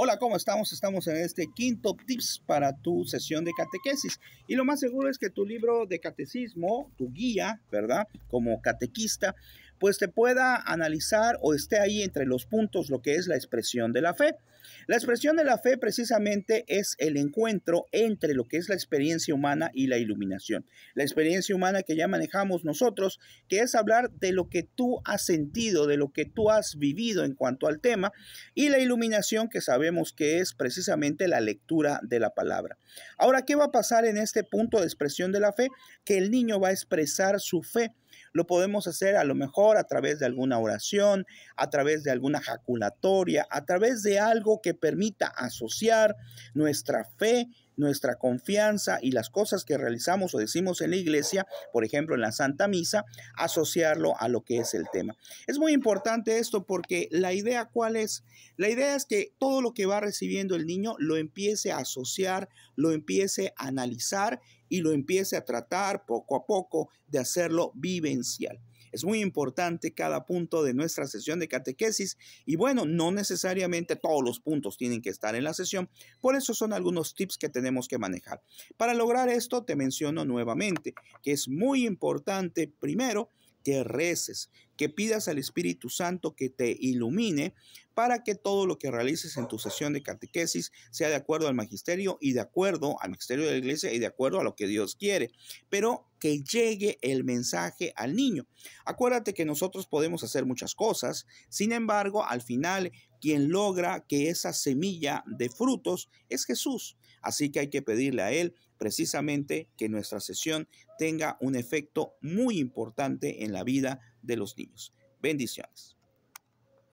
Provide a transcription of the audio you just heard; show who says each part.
Speaker 1: Hola, ¿cómo estamos? Estamos en este quinto tips para tu sesión de catequesis. Y lo más seguro es que tu libro de catecismo, tu guía, ¿verdad? Como catequista, pues te pueda analizar o esté ahí entre los puntos lo que es la expresión de la fe. La expresión de la fe precisamente es el encuentro entre lo que es la experiencia humana y la iluminación. La experiencia humana que ya manejamos nosotros, que es hablar de lo que tú has sentido, de lo que tú has vivido en cuanto al tema, y la iluminación que sabemos que es precisamente la lectura de la palabra. Ahora, ¿qué va a pasar en este punto de expresión de la fe? Que el niño va a expresar su fe lo podemos hacer a lo mejor a través de alguna oración, a través de alguna jaculatoria, a través de algo que permita asociar nuestra fe, nuestra confianza y las cosas que realizamos o decimos en la iglesia, por ejemplo en la Santa Misa, asociarlo a lo que es el tema. Es muy importante esto porque la idea cuál es? La idea es que todo lo que va recibiendo el niño lo empiece a asociar, lo empiece a analizar y lo empiece a tratar poco a poco de hacerlo vivencial. Es muy importante cada punto de nuestra sesión de catequesis y bueno, no necesariamente todos los puntos tienen que estar en la sesión, por eso son algunos tips que tenemos que manejar. Para lograr esto te menciono nuevamente que es muy importante primero que reces que pidas al Espíritu Santo que te ilumine para que todo lo que realices en tu sesión de catequesis sea de acuerdo al magisterio y de acuerdo al magisterio de la iglesia y de acuerdo a lo que Dios quiere, pero que llegue el mensaje al niño. Acuérdate que nosotros podemos hacer muchas cosas, sin embargo, al final quien logra que esa semilla de frutos es Jesús. Así que hay que pedirle a Él precisamente que nuestra sesión tenga un efecto muy importante en la vida de los niños. Bendiciones.